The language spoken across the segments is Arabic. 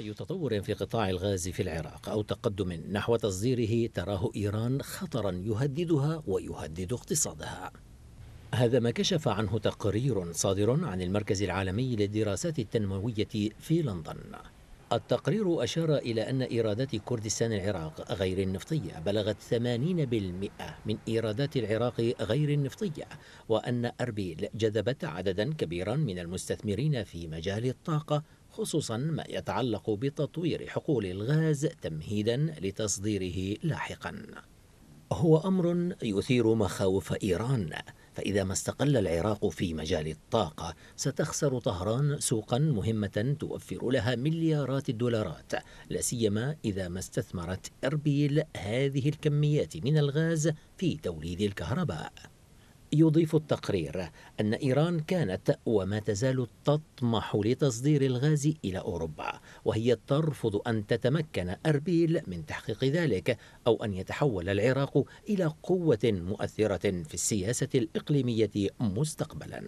أي تطور في قطاع الغاز في العراق أو تقدم نحو تصديره تراه إيران خطرا يهددها ويهدد اقتصادها هذا ما كشف عنه تقرير صادر عن المركز العالمي للدراسات التنموية في لندن التقرير أشار إلى أن إيرادات كردستان العراق غير النفطية بلغت 80% من إيرادات العراق غير النفطية وأن أربيل جذبت عددا كبيرا من المستثمرين في مجال الطاقة خصوصا ما يتعلق بتطوير حقول الغاز تمهيدا لتصديره لاحقا هو امر يثير مخاوف ايران فاذا ما استقل العراق في مجال الطاقه ستخسر طهران سوقا مهمه توفر لها مليارات الدولارات لا سيما اذا ما استثمرت اربيل هذه الكميات من الغاز في توليد الكهرباء يضيف التقرير أن إيران كانت وما تزال تطمح لتصدير الغاز إلى أوروبا وهي ترفض أن تتمكن أربيل من تحقيق ذلك أو أن يتحول العراق إلى قوة مؤثرة في السياسة الإقليمية مستقبلاً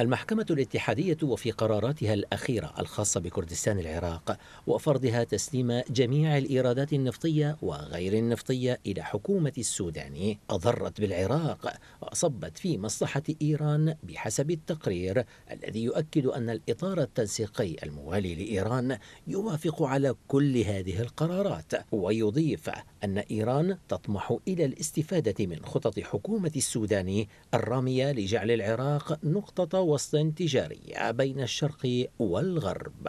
المحكمة الاتحادية وفي قراراتها الأخيرة الخاصة بكردستان العراق وفرضها تسليم جميع الإيرادات النفطية وغير النفطية إلى حكومة السودان أضرت بالعراق وأصبت في مصلحة إيران بحسب التقرير الذي يؤكد أن الإطار التنسيقي الموالي لإيران يوافق على كل هذه القرارات ويضيف أن إيران تطمح إلى الاستفادة من خطط حكومة السودان الرامية لجعل العراق نقطة وسط تجارية بين الشرق والغرب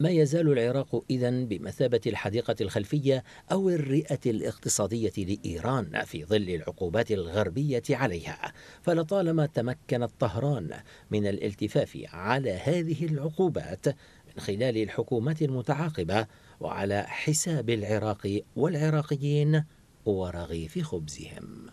ما يزال العراق إذا بمثابة الحديقة الخلفية أو الرئة الاقتصادية لإيران في ظل العقوبات الغربية عليها فلطالما تمكنت طهران من الالتفاف على هذه العقوبات من خلال الحكومات المتعاقبة وعلى حساب العراق والعراقيين ورغيف خبزهم